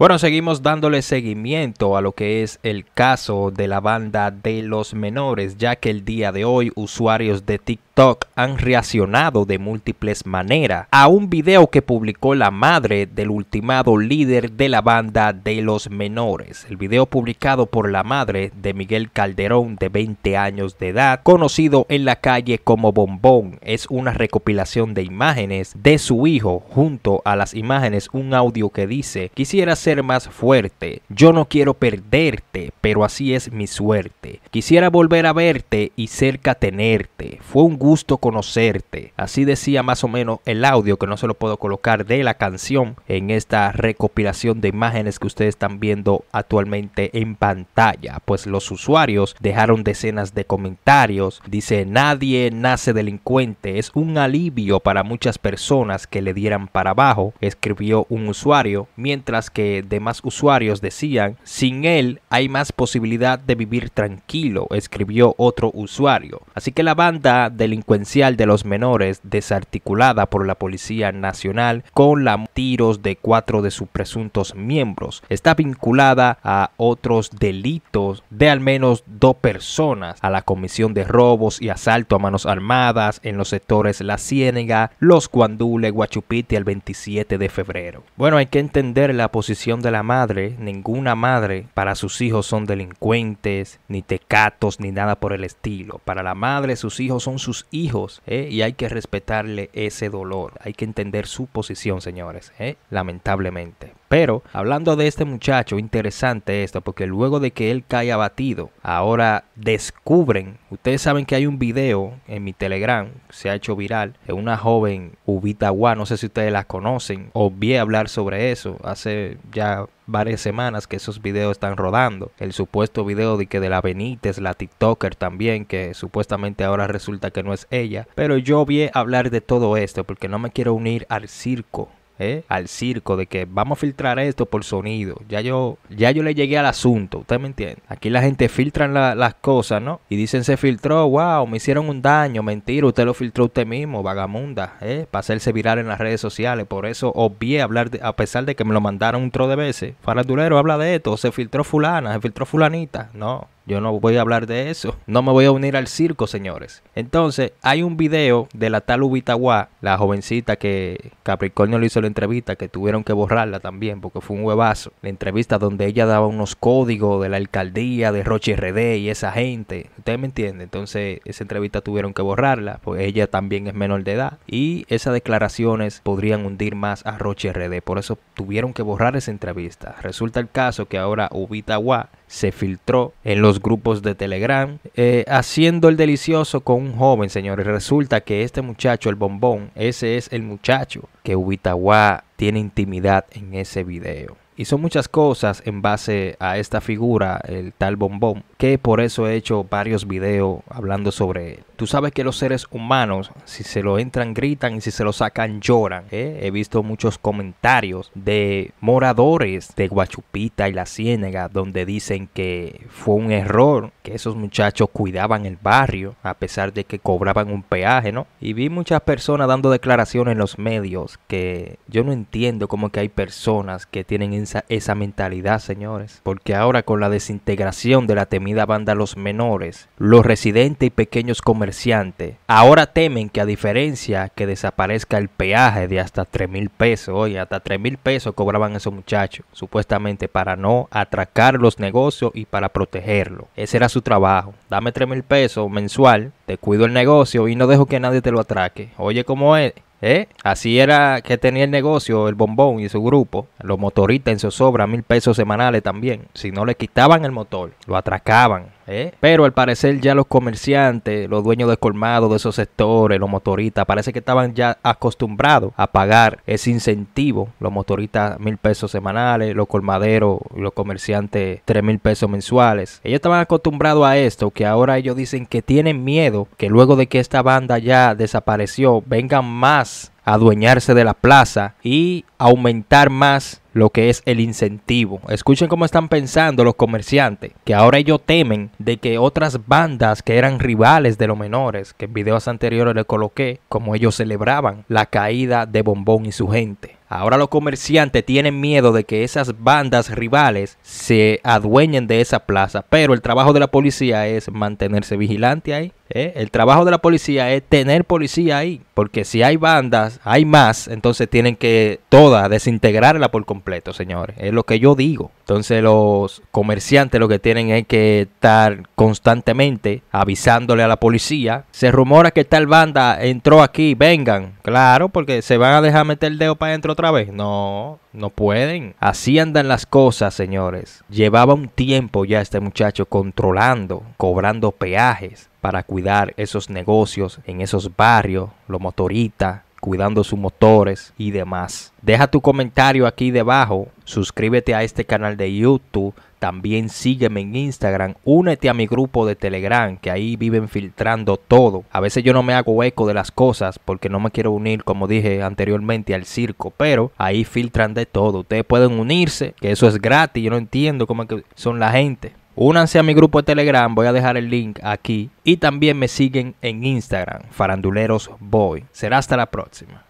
Bueno, seguimos dándole seguimiento a lo que es el caso de la banda de los menores, ya que el día de hoy usuarios de TikTok han reaccionado de múltiples maneras a un video que publicó la madre del ultimado líder de la banda de los menores. El video publicado por la madre de Miguel Calderón de 20 años de edad, conocido en la calle como Bombón, es una recopilación de imágenes de su hijo junto a las imágenes un audio que dice quisiera ser más fuerte. Yo no quiero perderte, pero así es mi suerte. Quisiera volver a verte y cerca tenerte. Fue un gusto conocerte. Así decía más o menos el audio que no se lo puedo colocar de la canción en esta recopilación de imágenes que ustedes están viendo actualmente en pantalla. Pues los usuarios dejaron decenas de comentarios. Dice, nadie nace delincuente. Es un alivio para muchas personas que le dieran para abajo, escribió un usuario, mientras que demás usuarios decían, sin él hay más posibilidad de vivir tranquilo, escribió otro usuario. Así que la banda delincuencial de los menores, desarticulada por la Policía Nacional con la tiros de cuatro de sus presuntos miembros, está vinculada a otros delitos de al menos dos personas, a la comisión de robos y asalto a manos armadas en los sectores La Ciénega, Los Guandule, Guachupiti el 27 de febrero. Bueno, hay que entender la posición de la madre, ninguna madre para sus hijos son delincuentes, ni tecatos, ni nada por el estilo. Para la madre sus hijos son sus hijos ¿eh? y hay que respetarle ese dolor. Hay que entender su posición, señores, ¿eh? lamentablemente. Pero hablando de este muchacho, interesante esto, porque luego de que él cae abatido, ahora descubren, ustedes saben que hay un video en mi Telegram, se ha hecho viral, de una joven Guá no sé si ustedes la conocen, o vi hablar sobre eso hace ya varias semanas que esos videos están rodando. El supuesto video de que de la Benítez, la TikToker también, que supuestamente ahora resulta que no es ella. Pero yo vi hablar de todo esto porque no me quiero unir al circo ¿eh? al circo de que vamos a filtrar esto por sonido. Ya yo, ya yo le llegué al asunto, usted me entiende. Aquí la gente filtra las cosas, ¿no? Y dicen se filtró, wow, me hicieron un daño, mentira, usted lo filtró usted mismo, vagamunda, ¿eh? para hacerse viral en las redes sociales. Por eso obvié hablar, a pesar de que me lo mandaron un tro de veces. Farandulero habla de esto, se filtró fulana, se filtró fulanita, no. Yo no voy a hablar de eso. No me voy a unir al circo, señores. Entonces, hay un video de la tal Ubitaguá, la jovencita que Capricornio le hizo la entrevista, que tuvieron que borrarla también porque fue un huevazo. La entrevista donde ella daba unos códigos de la alcaldía, de Roche RD y esa gente. Ustedes me entienden. Entonces, esa entrevista tuvieron que borrarla, Porque ella también es menor de edad. Y esas declaraciones podrían hundir más a Roche RD. Por eso tuvieron que borrar esa entrevista. Resulta el caso que ahora Ubitaguá se filtró en los grupos de Telegram, eh, haciendo el delicioso con un joven, señores. Resulta que este muchacho, el bombón, ese es el muchacho que Ubitaguá tiene intimidad en ese video. Y son muchas cosas en base a esta figura, el tal bombón, que por eso he hecho varios videos hablando sobre él. Tú sabes que los seres humanos, si se lo entran, gritan y si se lo sacan, lloran. ¿eh? He visto muchos comentarios de moradores de Guachupita y La Ciénega donde dicen que fue un error, que esos muchachos cuidaban el barrio a pesar de que cobraban un peaje, ¿no? Y vi muchas personas dando declaraciones en los medios que yo no entiendo cómo que hay personas que tienen esa mentalidad, señores. Porque ahora con la desintegración de la temida banda Los Menores, los residentes y pequeños comerciantes ahora temen que a diferencia que desaparezca el peaje de hasta 3 mil pesos, oye, hasta 3 mil pesos cobraban esos muchachos, supuestamente para no atracar los negocios y para protegerlo. Ese era su trabajo. Dame 3 mil pesos mensual, te cuido el negocio y no dejo que nadie te lo atraque. Oye, ¿cómo es? ¿Eh? Así era que tenía el negocio, el bombón y su grupo. Los motoristas en sobra mil pesos semanales también. Si no le quitaban el motor, lo atracaban eh. Pero al parecer ya los comerciantes, los dueños de colmado de esos sectores, los motoristas, parece que estaban ya acostumbrados a pagar ese incentivo. Los motoristas mil pesos semanales, los colmaderos los comerciantes tres mil pesos mensuales. Ellos estaban acostumbrados a esto, que ahora ellos dicen que tienen miedo que luego de que esta banda ya desapareció, vengan más adueñarse de la plaza y aumentar más lo que es el incentivo. Escuchen cómo están pensando los comerciantes, que ahora ellos temen de que otras bandas que eran rivales de los menores, que en videos anteriores les coloqué, como ellos celebraban la caída de Bombón y su gente. Ahora los comerciantes tienen miedo de que esas bandas rivales se adueñen de esa plaza, pero el trabajo de la policía es mantenerse vigilante ahí ¿eh? El trabajo de la policía es tener policía ahí, porque si hay bandas, hay más, entonces tienen que todas desintegrarla por completo, señores. Es lo que yo digo. Entonces los comerciantes lo que tienen es que estar constantemente avisándole a la policía. Se rumora que tal banda entró aquí, vengan. Claro, porque se van a dejar meter el dedo para adentro otra vez. No, no pueden. Así andan las cosas, señores. Llevaba un tiempo ya este muchacho controlando, cobrando peajes para cuidar esos negocios en esos barrios, los motoristas, cuidando sus motores y demás. Deja tu comentario aquí debajo, suscríbete a este canal de YouTube también sígueme en Instagram, únete a mi grupo de Telegram, que ahí viven filtrando todo. A veces yo no me hago eco de las cosas porque no me quiero unir, como dije anteriormente, al circo, pero ahí filtran de todo. Ustedes pueden unirse, que eso es gratis, yo no entiendo cómo son la gente. Únanse a mi grupo de Telegram, voy a dejar el link aquí. Y también me siguen en Instagram, Faranduleros Boy. Será hasta la próxima.